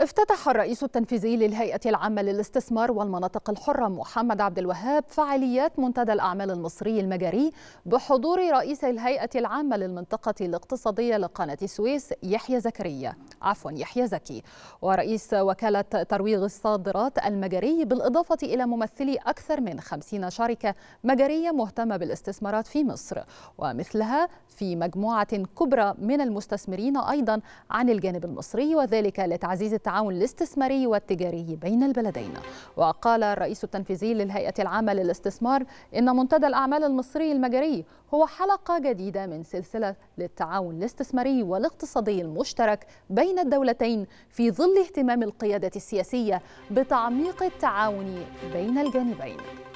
افتتح الرئيس التنفيذي للهيئة العامة للاستثمار والمناطق الحرة محمد عبد الوهاب فعاليات منتدى الأعمال المصري المجري بحضور رئيس الهيئة العامة للمنطقة الاقتصادية لقناة السويس يحيى زكريا عفوا يحيى زكي ورئيس وكالة ترويج الصادرات المجري بالإضافة إلى ممثلي أكثر من 50 شركة مجرية مهتمة بالاستثمارات في مصر ومثلها في مجموعة كبرى من المستثمرين أيضا عن الجانب المصري وذلك لتعزيز التعاون الاستثماري والتجاري بين البلدين وقال الرئيس التنفيذي للهيئة العامة للاستثمار إن منتدى الأعمال المصري المجري هو حلقة جديدة من سلسلة للتعاون الاستثماري والاقتصادي المشترك بين الدولتين في ظل اهتمام القيادة السياسية بتعميق التعاون بين الجانبين